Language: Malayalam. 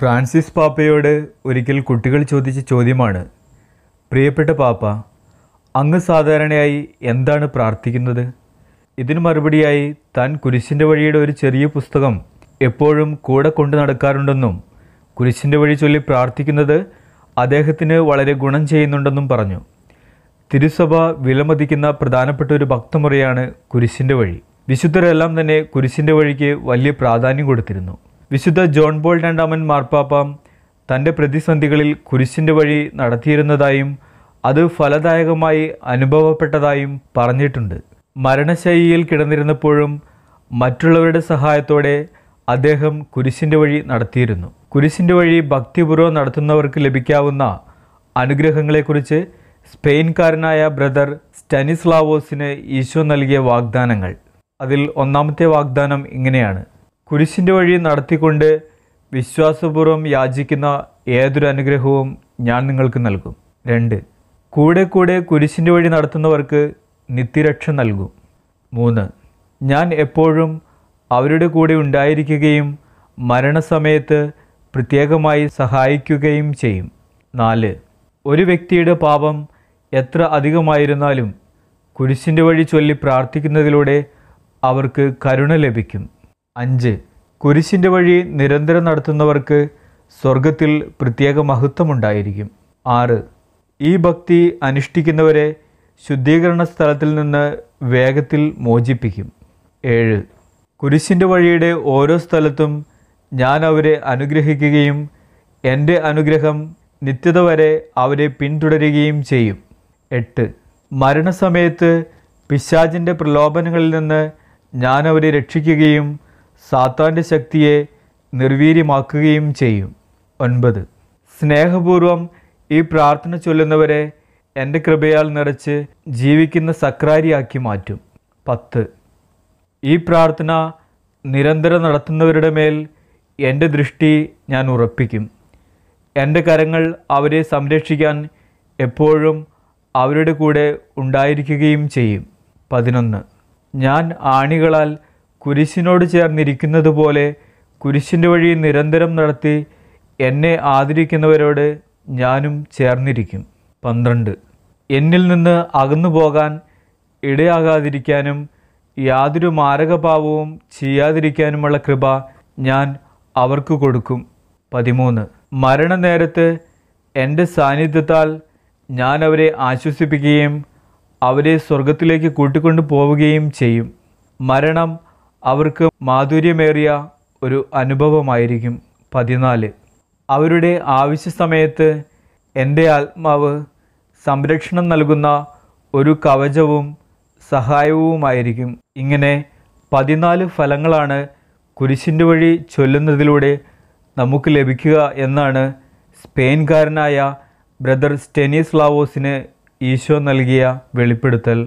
ഫ്രാൻസിസ് പാപ്പയോട് ഒരിക്കൽ കുട്ടികൾ ചോദിച്ച ചോദ്യമാണ് പ്രിയപ്പെട്ട പാപ്പ അങ്ങ് സാധാരണയായി എന്താണ് പ്രാർത്ഥിക്കുന്നത് ഇതിന് മറുപടിയായി താൻ കുരിശിൻ്റെ വഴിയുടെ ഒരു ചെറിയ പുസ്തകം എപ്പോഴും കൂടെ കൊണ്ടു നടക്കാറുണ്ടെന്നും കുരിശിൻ്റെ വഴി ചൊല്ലി പ്രാർത്ഥിക്കുന്നത് അദ്ദേഹത്തിന് വളരെ ഗുണം ചെയ്യുന്നുണ്ടെന്നും പറഞ്ഞു തിരുസഭ വിലമതിക്കുന്ന പ്രധാനപ്പെട്ട ഒരു ഭക്തമുറയാണ് കുരിശിൻ്റെ വഴി വിശുദ്ധരെല്ലാം തന്നെ കുരിശിൻ്റെ വഴിക്ക് വലിയ പ്രാധാന്യം കൊടുത്തിരുന്നു വിശുദ്ധ ജോൺ പോൾ രണ്ടാമൻ മാർപ്പാപ്പ തൻ്റെ പ്രതിസന്ധികളിൽ കുരിശിൻ്റെ വഴി നടത്തിയിരുന്നതായും അത് ഫലദായകമായി അനുഭവപ്പെട്ടതായും പറഞ്ഞിട്ടുണ്ട് മരണശൈലിയിൽ കിടന്നിരുന്നപ്പോഴും മറ്റുള്ളവരുടെ സഹായത്തോടെ അദ്ദേഹം കുരിശിൻ്റെ വഴി നടത്തിയിരുന്നു കുരിശിൻ്റെ വഴി ഭക്തിപൂർവ്വം നടത്തുന്നവർക്ക് ലഭിക്കാവുന്ന അനുഗ്രഹങ്ങളെക്കുറിച്ച് സ്പെയിൻകാരനായ ബ്രദർ സ്റ്റനിസ്ലാവോസിന് ഈശോ നൽകിയ വാഗ്ദാനങ്ങൾ അതിൽ ഒന്നാമത്തെ വാഗ്ദാനം ഇങ്ങനെയാണ് കുരിശിൻ്റെ വഴി നടത്തിക്കൊണ്ട് വിശ്വാസപൂർവ്വം യാചിക്കുന്ന ഏതൊരു അനുഗ്രഹവും ഞാൻ നിങ്ങൾക്ക് നൽകും രണ്ട് കൂടെ കൂടെ കുരിശിൻ്റെ വഴി നടത്തുന്നവർക്ക് നിത്യരക്ഷ നൽകും മൂന്ന് ഞാൻ എപ്പോഴും അവരുടെ കൂടെ ഉണ്ടായിരിക്കുകയും മരണസമയത്ത് പ്രത്യേകമായി സഹായിക്കുകയും ചെയ്യും നാല് ഒരു വ്യക്തിയുടെ പാപം എത്ര അധികമായിരുന്നാലും കുരിശിൻ്റെ വഴി ചൊല്ലി പ്രാർത്ഥിക്കുന്നതിലൂടെ അവർക്ക് കരുണ ലഭിക്കും അഞ്ച് കുരിശിൻ്റെ വഴി നിരന്തരം നടത്തുന്നവർക്ക് സ്വർഗത്തിൽ പ്രത്യേക മഹത്വമുണ്ടായിരിക്കും ആറ് ഈ ഭക്തി അനുഷ്ഠിക്കുന്നവരെ ശുദ്ധീകരണ സ്ഥലത്തിൽ നിന്ന് വേഗത്തിൽ മോചിപ്പിക്കും ഏഴ് കുരിശിൻ്റെ വഴിയുടെ ഓരോ സ്ഥലത്തും ഞാൻ അവരെ അനുഗ്രഹിക്കുകയും എൻ്റെ അനുഗ്രഹം നിത്യത വരെ അവരെ പിന്തുടരുകയും ചെയ്യും എട്ട് മരണസമയത്ത് പിശാചിൻ്റെ പ്രലോഭനങ്ങളിൽ നിന്ന് ഞാൻ അവരെ രക്ഷിക്കുകയും സാത്താൻ്റെ ശക്തിയെ നിർവീര്യമാക്കുകയും ചെയ്യും ഒൻപത് സ്നേഹപൂർവം ഈ പ്രാർത്ഥന ചൊല്ലുന്നവരെ എൻ്റെ കൃപയാൽ നിറച്ച് ജീവിക്കുന്ന സക്രാരിയാക്കി മാറ്റും പത്ത് ഈ പ്രാർത്ഥന നിരന്തരം നടത്തുന്നവരുടെ മേൽ എൻ്റെ ദൃഷ്ടി ഞാൻ ഉറപ്പിക്കും എൻ്റെ കരങ്ങൾ അവരെ സംരക്ഷിക്കാൻ എപ്പോഴും അവരുടെ കൂടെ ഉണ്ടായിരിക്കുകയും ചെയ്യും പതിനൊന്ന് ഞാൻ ആണികളാൽ കുരിശിനോട് ചേർന്നിരിക്കുന്നത് പോലെ കുരിശിൻ്റെ വഴി നിരന്തരം നടത്തി എന്നെ ആദരിക്കുന്നവരോട് ഞാനും ചേർന്നിരിക്കും പന്ത്രണ്ട് എന്നിൽ നിന്ന് അകന്നു പോകാൻ ഇടയാകാതിരിക്കാനും യാതൊരു മാരകഭാവവും ചെയ്യാതിരിക്കാനുമുള്ള കൃപ ഞാൻ അവർക്ക് കൊടുക്കും പതിമൂന്ന് നേരത്ത് എൻ്റെ സാന്നിധ്യത്താൽ ഞാൻ അവരെ ആശ്വസിപ്പിക്കുകയും അവരെ സ്വർഗത്തിലേക്ക് കൂട്ടിക്കൊണ്ടു പോവുകയും ചെയ്യും മരണം അവർക്ക് മാധുര്യമേറിയ ഒരു അനുഭവമായിരിക്കും പതിനാല് അവരുടെ ആവശ്യ സമയത്ത് എൻ്റെ ആത്മാവ് സംരക്ഷണം നൽകുന്ന ഒരു കവചവും സഹായവുമായിരിക്കും ഇങ്ങനെ പതിനാല് ഫലങ്ങളാണ് കുരിശിൻ്റെ വഴി ചൊല്ലുന്നതിലൂടെ നമുക്ക് ലഭിക്കുക എന്നാണ് സ്പെയിൻകാരനായ ബ്രദർ സ്റ്റെനീസ് ലാവോസിന് ഈശോ നൽകിയ വെളിപ്പെടുത്തൽ